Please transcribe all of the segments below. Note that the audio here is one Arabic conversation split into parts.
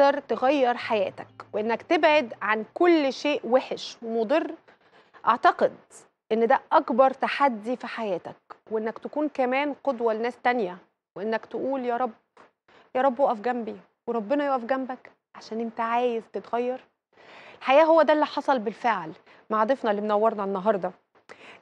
تقدر تغير حياتك وانك تبعد عن كل شيء وحش ومضر اعتقد ان ده اكبر تحدي في حياتك وانك تكون كمان قدوه لناس تانية وانك تقول يا رب يا رب اقف جنبي وربنا يقف جنبك عشان انت عايز تتغير الحقيقه هو ده اللي حصل بالفعل مع ضيفنا اللي منورنا النهارده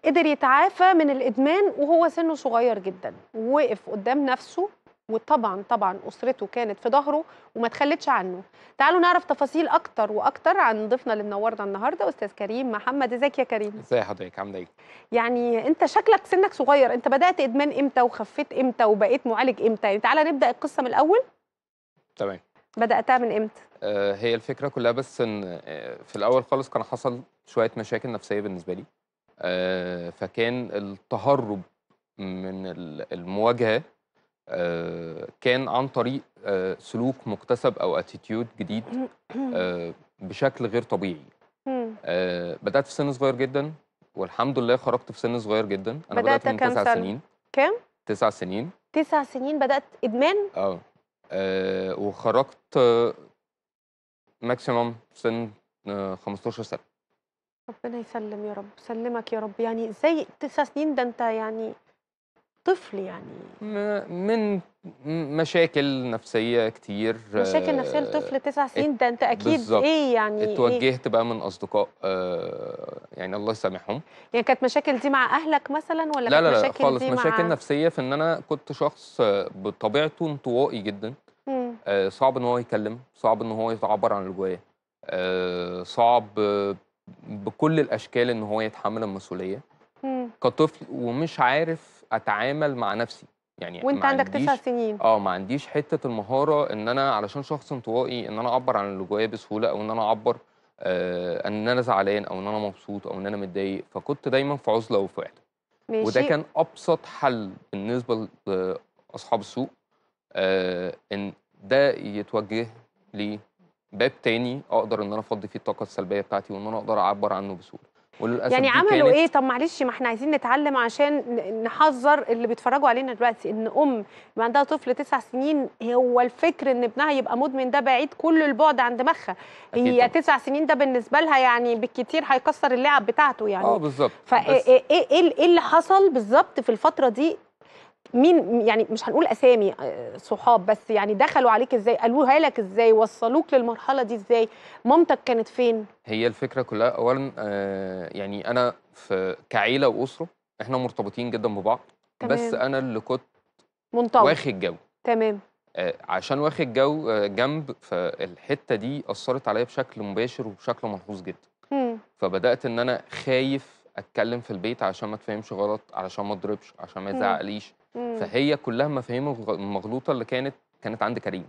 قدر يتعافى من الادمان وهو سنه صغير جدا ووقف قدام نفسه وطبعا طبعا اسرته كانت في ظهره وما تخلتش عنه تعالوا نعرف تفاصيل اكتر واكتر عن ضيفنا اللي منورنا النهارده استاذ كريم محمد ازيك يا كريم ازي حضرتك عامله ايه يعني انت شكلك سنك صغير انت بدات ادمان امتى وخفيت امتى وبقيت معالج امتى يعني تعالى نبدا القصه من الاول تمام بداتها من امتى آه، هي الفكره كلها بس ان آه، في الاول خالص كان حصل شويه مشاكل نفسيه بالنسبه لي آه، فكان التهرب من المواجهه آه، كان عن طريق آه، سلوك مكتسب او اتيتيود جديد آه، بشكل غير طبيعي بدات في سن صغير جدا والحمد لله خرجت في سن صغير جدا انا بدات, بدأت من تسع سنين كام تسع سنين تسع سنين بدات ادمان اه, آه وخرجت ماكسيمم سن 15 سنه ربنا يسلم يا رب سلمك يا رب يعني ازاي تسع سنين ده انت يعني الطفل يعني من مشاكل نفسيه كتير مشاكل نفسيه آه، لطفل تسع سنين ده انت اكيد بالزبط. ايه يعني اتوجهت إيه؟ بقى من اصدقاء آه يعني الله يسامحهم يعني كانت مشاكل دي مع اهلك مثلا ولا لا لا, لا مشاكل خالص دي مشاكل مع... نفسيه في ان انا كنت شخص آه، بطبيعته انطوائي جدا آه صعب ان هو يتكلم صعب ان هو يتعبر عن اللي آه، صعب بكل الاشكال ان هو يتحمل المسؤوليه كطفل ومش عارف اتعامل مع نفسي يعني وانت عندك تسع سنين اه ما عنديش حته المهاره ان انا علشان شخص انطوائي ان انا اعبر عن اللي جوايا بسهوله او ان انا اعبر آه ان انا زعلان او ان انا مبسوط او ان انا متضايق فكنت دايما في عزله وفي وحده وده كان ابسط حل بالنسبه لاصحاب السوق آه ان ده يتوجه لباب تاني اقدر ان انا افضي فيه الطاقه السلبيه بتاعتي وان انا اقدر اعبر عنه بسهوله وللاسف يعني عملوا ايه طب معلش ما احنا عايزين نتعلم عشان نحذر اللي بيتفرجوا علينا دلوقتي ان ام يبقى عندها طفل تسع سنين هو الفكر ان ابنها يبقى مدمن ده بعيد كل البعد عن دماغها هي تسع سنين ده بالنسبه لها يعني بالكثير هيكسر اللعب بتاعته يعني اه بالظبط فايه إيه،, إيه،, ايه اللي حصل بالظبط في الفتره دي مين يعني مش هنقول اسامي آه، صحاب بس يعني دخلوا عليك ازاي قالوها لك ازاي وصلوك للمرحله دي ازاي مامتك كانت فين هي الفكره كلها اولا آه يعني انا في كعيله واسره احنا مرتبطين جدا ببعض تمام. بس انا اللي كنت منطوي واخد جو تمام آه عشان واخد جو آه، جنب فالحته دي اثرت عليا بشكل مباشر وبشكل ملحوظ جدا مم. فبدات ان انا خايف اتكلم في البيت عشان ما تفهمش غلط علشان ما اضربش عشان ما يزعقليش فهي كلها مفاهيم مغلوطه اللي كانت كانت عند كريم